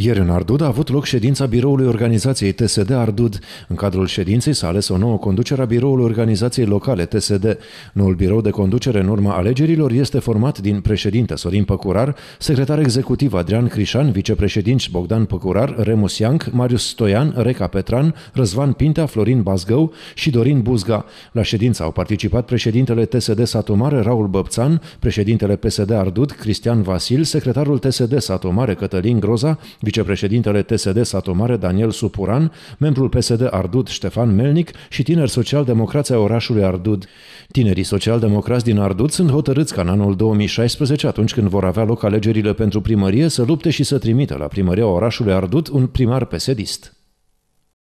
Ieri în Ardud a avut loc ședința biroului organizației TSD Ardud. În cadrul ședinței s-a ales o nouă conducere a biroului organizației locale TSD. Noul birou de conducere în urma alegerilor este format din președinte Sorin Păcurar, secretar executiv Adrian Crișan, vicepreședinți Bogdan Păcurar, Remus Ianc, Marius Stoian, Reca Petran, Răzvan Pintea, Florin Bazgău și Dorin Buzga. La ședință au participat președintele TSD Satu Mare Raul Băbțan, președintele PSD Ardud Cristian Vasil, secretarul TSD Satu Mare Cătălin Groza, vicepreședintele TSD Satomare Daniel Supuran, membrul PSD Ardud Ștefan Melnic și tineri socialdemocrați ai orașului Ardud. Tinerii socialdemocrați din Ardud sunt hotărâți ca în anul 2016, atunci când vor avea loc alegerile pentru primărie, să lupte și să trimită la primăria orașului Ardud un primar pesedist.